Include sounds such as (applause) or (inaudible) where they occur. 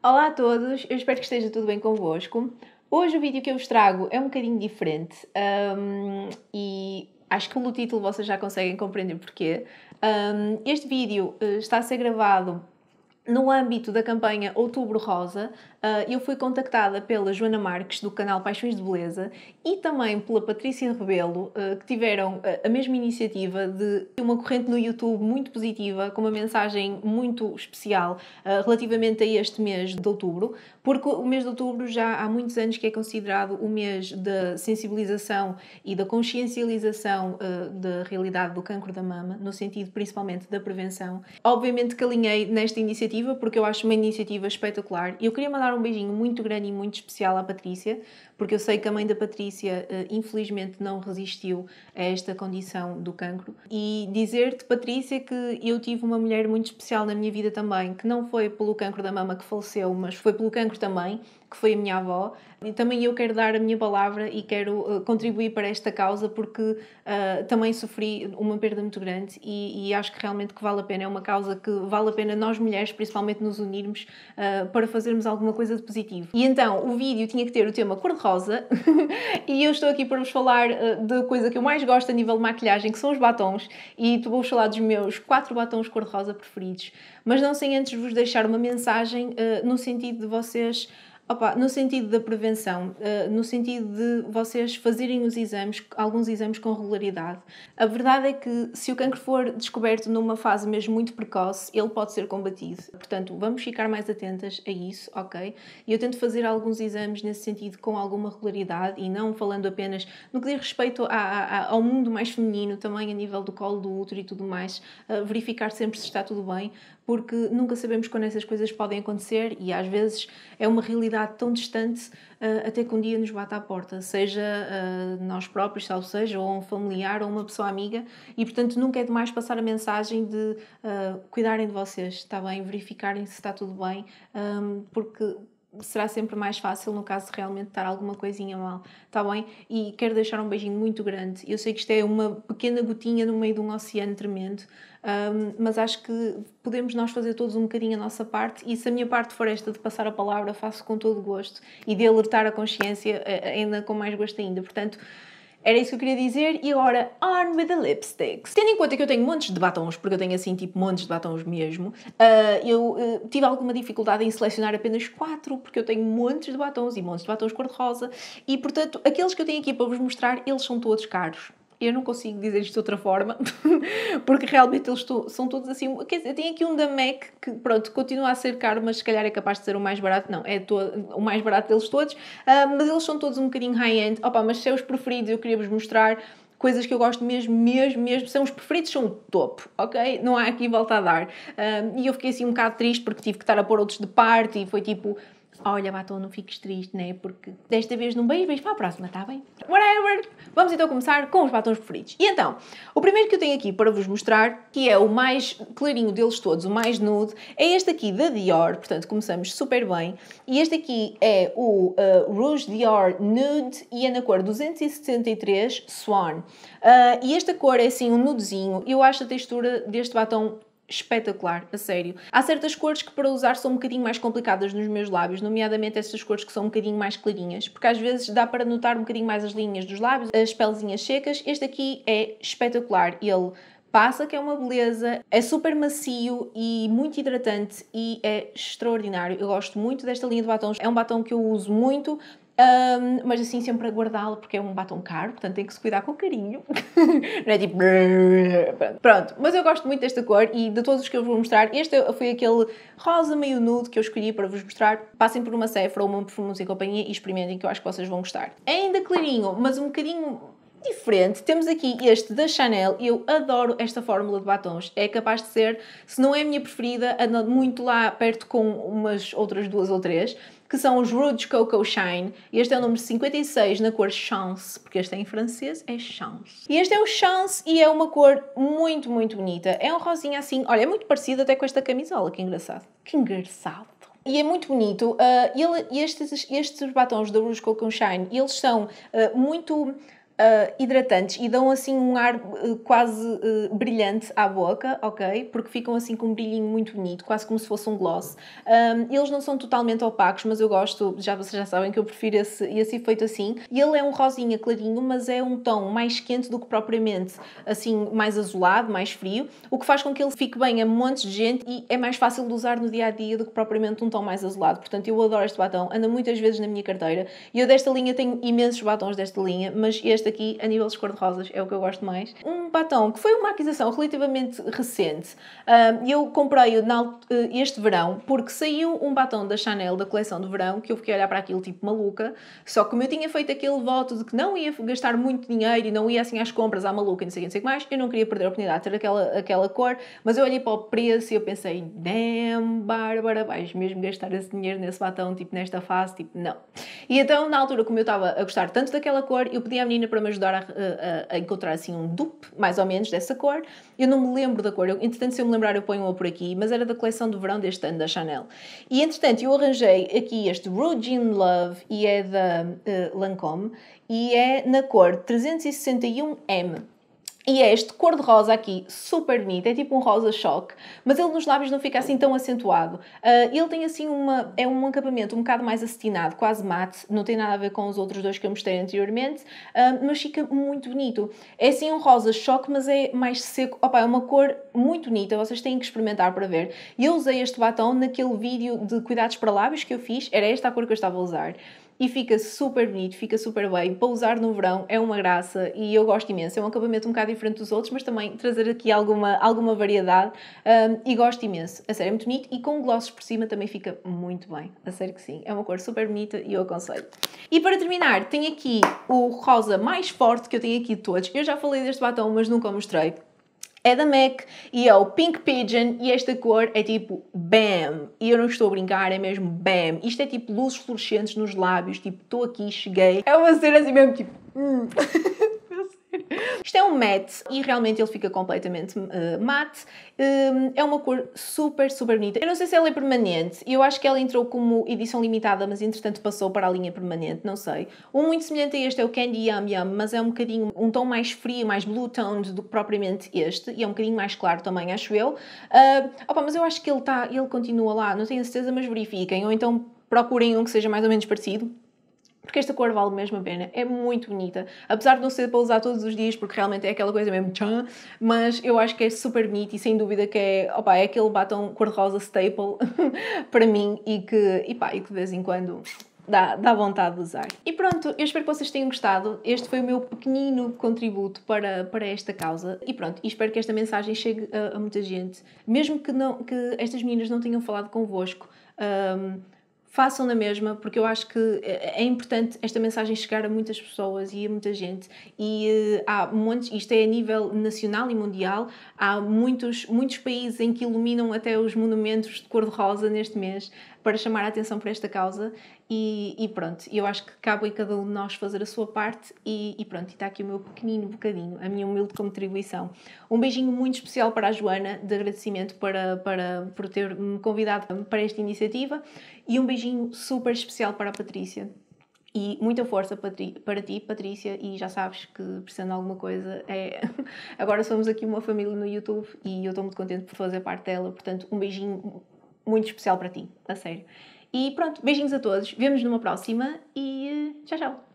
Olá a todos, eu espero que esteja tudo bem convosco. Hoje o vídeo que eu vos trago é um bocadinho diferente um, e acho que pelo título vocês já conseguem compreender porquê. Um, este vídeo eh, está a ser gravado no âmbito da campanha Outubro Rosa, eh, eu fui contactada pela Joana Marques, do canal Paixões de Beleza, e também pela Patrícia Rebelo, eh, que tiveram eh, a mesma iniciativa de uma corrente no YouTube muito positiva, com uma mensagem muito especial relativamente a este mês de outubro, porque o mês de outubro já há muitos anos que é considerado o mês da sensibilização e da consciencialização da realidade do cancro da mama, no sentido principalmente da prevenção. Obviamente que alinhei nesta iniciativa iniciativa, porque eu acho uma iniciativa espetacular. E eu queria mandar um beijinho muito grande e muito especial à Patrícia, porque eu sei que a mãe da Patrícia, eh, infelizmente, não resistiu a esta condição do cancro. E dizer-te, Patrícia, que eu tive uma mulher muito especial na minha vida também, que não foi pelo cancro da mama que faleceu, mas foi pelo cancro também que foi a minha avó. E também eu quero dar a minha palavra e quero uh, contribuir para esta causa porque uh, também sofri uma perda muito grande e, e, acho que realmente que vale a pena. É uma causa que vale a pena nós mulheres, principalmente, nos unirmos uh, para fazermos alguma coisa de positivo. E então o vídeo tinha que ter o tema cor-de-rosa (laughs) e eu estou aqui para vos falar da coisa que eu mais gosto a nível de maquilhagem, que são os batons. E tu vou-vos falar dos meus quatro batons cor-de-rosa preferidos. Mas não sem antes vos deixar uma mensagem no sentido de vocês Opa, no sentido da prevenção, eh, no sentido de vocês fazerem os exames, alguns exames com regularidade. A verdade é que se o cancro for descoberto numa fase mesmo muito precoce, ele pode ser combatido. Portanto, vamos ficar mais atentas a isso, ok? E eu tento fazer alguns exames nesse sentido com alguma regularidade e não falando apenas no que diz respeito a, a, ao mundo mais feminino, também a nível do colo do útero e tudo mais, eh, verificar sempre se está tudo bem, porque nunca sabemos quando essas coisas podem acontecer e às vezes é uma realidade realidade tão distante ah, até que um dia nos bata à porta, seja ah, nós próprios, ou seja, ou um familiar ou uma pessoa amiga, e portanto nunca é demais passar a mensagem de ah, cuidarem de vocês, está bem, verificarem se está tudo bem, porque será sempre mais fácil no caso de realmente estar alguma coisinha mal, está bem? E quero deixar um beijinho muito grande. Eu sei que isto é uma pequena gotinha no meio de um oceano tremendo, um, mas acho que podemos nós fazer todos um bocadinho a nossa parte e se a minha parte for esta de passar a palavra, faço com todo gosto e de alertar a consciência eh, ainda com mais gosto ainda. Portanto, era isso que eu queria dizer e agora on with the lipsticks. Tendo em conta que eu tenho montes de batons, porque eu tenho assim tipo montes de batons mesmo, uh, eu uh, tive alguma dificuldade em selecionar apenas quatro, porque eu tenho montes de batons e montes de batons cor-de-rosa e portanto aqueles que eu tenho aqui para vos mostrar, eles são todos caros. Eu não consigo dizer isto de outra forma, (laughs) porque realmente eles são todos assim. Quer dizer, tem aqui um da Mac que, pronto, continua a ser caro, mas se calhar é capaz de ser o mais barato. Não, é o mais barato deles todos, uh, mas eles são todos um bocadinho high-end. Opa, mas são os preferidos, eu queria vos mostrar coisas que eu gosto mesmo, mesmo, mesmo, são os preferidos, são o topo, ok? Não há aqui volta a dar. Uh, e eu fiquei assim um bocado triste porque tive que estar a pôr outros de parte e foi tipo Olha, batom, não fiques triste, né? Porque desta vez não beijo, beijo para a próxima, tá bem? Whatever! Vamos então começar com os batons preferidos. E então, o primeiro que eu tenho aqui para vos mostrar, que é o mais clarinho deles todos, o mais nude, é este aqui da Dior, portanto começamos super bem. E este aqui é o uh, Rouge Dior Nude e é na cor 273 Swan. Uh, e esta cor é assim um nudezinho, eu acho a textura deste batom espetacular, a sério. Há certas cores que para usar são um bocadinho mais complicadas nos meus lábios, nomeadamente essas cores que são um bocadinho mais clarinhas, porque às vezes dá para notar um bocadinho mais as linhas dos lábios, as pelezinhas secas. Este aqui é espetacular, ele passa que é uma beleza, é super macio e muito hidratante e é extraordinário. Eu gosto muito desta linha de batons, é um batom que eu uso muito, um, mas assim sempre a guardá-lo porque é um batom caro, portanto tem que se cuidar com carinho. (laughs) Não é tipo. Pronto, mas eu gosto muito desta cor e de todos os que eu vos vou mostrar, este foi aquele rosa meio nude que eu escolhi para vos mostrar. Passem por uma Sephora ou uma Perfumes e Companhia e experimentem que eu acho que vocês vão gostar. É ainda clarinho, mas um bocadinho diferente. Temos aqui este da Chanel. Eu adoro esta fórmula de batons. É capaz de ser, se não é a minha preferida, anda muito lá perto com umas outras duas ou três, que são os Rouge Coco Shine. Este é o número 56 na cor Chance, porque este é em francês, é Chance. E este é o Chance e é uma cor muito, muito bonita. É um rosinha assim, olha, é muito parecido até com esta camisola, que engraçado. Que engraçado e é muito bonito. Uh, ele, estes, estes batons da Rouge Coco Shine, eles são uh, muito uh, hidratantes e dão assim um ar uh, quase uh, brilhante à boca, ok? Porque ficam assim com um brilhinho muito bonito, quase como se fosse um gloss. Um, eles não são totalmente opacos, mas eu gosto, já vocês já sabem que eu prefiro esse, esse efeito assim. E ele é um rosinha clarinho, mas é um tom mais quente do que propriamente assim mais azulado, mais frio, o que faz com que ele fique bem a montes de gente e é mais fácil de usar no dia a dia do que propriamente um tom mais azulado. Portanto, eu adoro este batom, anda muitas vezes na minha carteira e eu desta linha tenho imensos batons desta linha, mas este a nível aníbeis cor-de-rosas, é o que eu gosto mais. Um batom que foi uma aquisição relativamente recente. eu comprei-o eh, este verão porque saiu um batom da Chanel da coleção de verão que eu fiquei a olhar para aquilo tipo maluca. Só que como eu tinha feito aquele voto de que não ia gastar muito dinheiro e não ia assim às compras à maluca e não sei, não sei o que mais, eu não queria perder a oportunidade de ter aquela, aquela cor. Mas eu olhei para o preço e eu pensei, damn, Bárbara, vais mesmo gastar esse dinheiro nesse batom, tipo nesta fase, tipo não. E então, na altura, como eu estava a gostar tanto daquela cor, eu pedi à menina para para me ajudar a, a, a, encontrar assim um dupe, mais ou menos, dessa cor. Eu não me lembro da cor, eu, entretanto, se eu me lembrar, eu ponho-a por aqui, mas era da coleção do verão deste ano da Chanel. E entretanto, eu arranjei aqui este Rogin Love e é da uh, Lancôme e é na cor 361M. E é este cor-de-rosa aqui, super bonito, é tipo um rosa-choque, mas ele nos lábios não fica assim tão acentuado. Uh, ele tem assim uma, é um acabamento um bocado mais acetinado, quase mate, não tem nada a ver com os outros dois que eu mostrei anteriormente, uh, mas fica muito bonito. É assim um rosa-choque, mas é mais seco, opa, é uma cor muito bonita, vocês têm que experimentar para ver. Eu usei este batom naquele vídeo de cuidados para lábios que eu fiz, era esta a cor que eu estava a usar e fica super bonito, fica super bem. Para usar no verão é uma graça e eu gosto imenso. É um acabamento um bocado diferente dos outros, mas também trazer aqui alguma, alguma variedade um, e gosto imenso. A sério, é muito bonito e com glosses por cima também fica muito bem. A sério que sim, é uma cor super bonita e eu aconselho. E para terminar, tenho aqui o rosa mais forte que eu tenho aqui de todos. Eu já falei deste batom, mas nunca o mostrei é da MAC e é o Pink Pigeon e esta cor é tipo BAM. E eu não estou a brincar, é mesmo BAM. Isto é tipo luzes fluorescentes nos lábios, tipo, estou aqui, cheguei. É uma cena assim mesmo, tipo... Hum. (laughs) Isto é um matte e realmente ele fica completamente uh, mate. Um, é uma cor super, super bonita. Eu não sei se ela é permanente. Eu acho que ela entrou como edição limitada, mas entretanto passou para a linha permanente, não sei. Um muito semelhante a este é o Candy Yum Yum, mas é um bocadinho um tom mais frio, mais blue toned do que propriamente este. E é um bocadinho mais claro também, acho eu. Uh, opa, mas eu acho que ele, tá, ele continua lá, não tenho certeza, mas verifiquem. Ou então procurem um que seja mais ou menos parecido porque esta cor vale mesmo a pena, é muito bonita. Apesar de não ser para usar todos os dias, porque realmente é aquela coisa mesmo tchan, mas eu acho que é super bonito e sem dúvida que é, opa, é aquele batom cor-de-rosa staple (laughs) para mim e que, e pá, e que de vez em quando dá, dá vontade de usar. E pronto, eu espero que vocês tenham gostado. Este foi o meu pequenino contributo para, para esta causa. E pronto, e espero que esta mensagem chegue a, a, muita gente. Mesmo que, não, que estas meninas não tenham falado convosco, um, façam na mesma, porque eu acho que eh, é importante esta mensagem chegar a muitas pessoas e a muita gente. E uh, há montes, isto é a nível nacional e mundial, há muitos, muitos países em que iluminam até os monumentos de cor-de-rosa neste mês para chamar a atenção para esta causa e, e pronto, eu acho que cabe a cada um de nós fazer a sua parte e, e pronto, está aqui o meu pequenino bocadinho, a minha humilde contribuição. Um beijinho muito especial para a Joana, de agradecimento para, para, por ter me convidado para esta iniciativa e um beijinho super especial para a Patrícia. E muita força para ti, para ti, Patrícia, e já sabes que precisando de alguma coisa é. (laughs) Agora somos aqui uma família no YouTube e eu estou muito contente por fazer parte dela, portanto, um beijinho muito especial para ti, a sério. E pronto, beijinhos a todos, vemos numa próxima e eh, tchau, tchau!